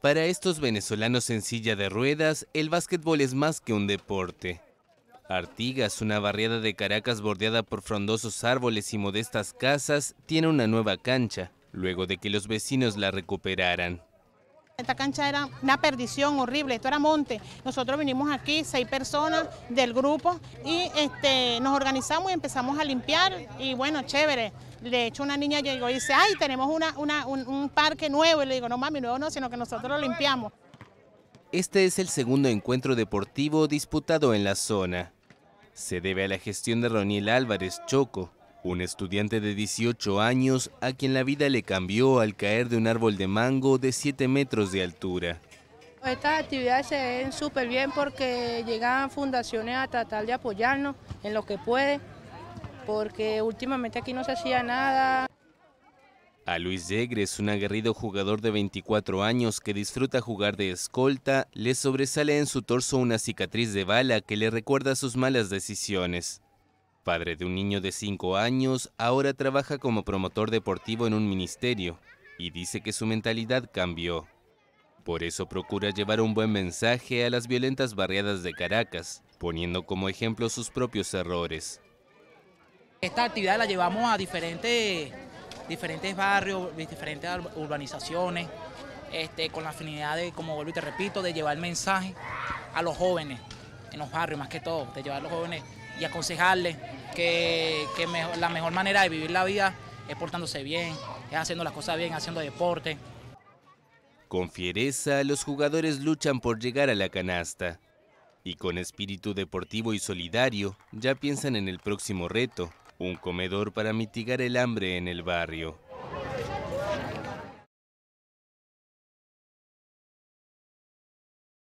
Para estos venezolanos en silla de ruedas, el básquetbol es más que un deporte. Artigas, una barriada de Caracas bordeada por frondosos árboles y modestas casas, tiene una nueva cancha, luego de que los vecinos la recuperaran. Esta cancha era una perdición horrible, esto era monte. Nosotros vinimos aquí, seis personas del grupo, y este, nos organizamos y empezamos a limpiar, y bueno, chévere. De hecho, una niña llegó y dice, ay, tenemos un, parque nuevo. Y le digo, no mami, nuevo no, sino que nosotros lo limpiamos. Este es el segundo encuentro deportivo disputado en la zona. Se debe a la gestión de Roniel Álvarez Choco, un estudiante de 18 años a quien la vida le cambió al caer de un árbol de mango de 7 metros de altura. Estas actividades se ven súper bien porque llegan fundaciones a tratar de apoyarnos en lo que puede porque últimamente aquí no se hacía nada. A Luis Legres, un aguerrido jugador de 24 años que disfruta jugar de escolta, le sobresale en su torso una cicatriz de bala que le recuerda sus malas decisiones. Padre de un niño de 5 años, ahora trabaja como promotor deportivo en un ministerio y dice que su mentalidad cambió. Por eso procura llevar un buen mensaje a las violentas barriadas de Caracas, poniendo como ejemplo sus propios errores. Esta actividad la llevamos a diferentes, diferentes barrios, diferentes urbanizaciones, este, con la afinidad de, como vuelvo y te repito, de llevar mensaje a los jóvenes, en los barrios más que todo, de llevar a los jóvenes y aconsejarles que, la mejor manera de vivir la vida es portándose bien, es haciendo las cosas bien, haciendo deporte. Con fiereza, los jugadores luchan por llegar a la canasta. Y con espíritu deportivo y solidario, ya piensan en el próximo reto, un comedor para mitigar el hambre en el barrio.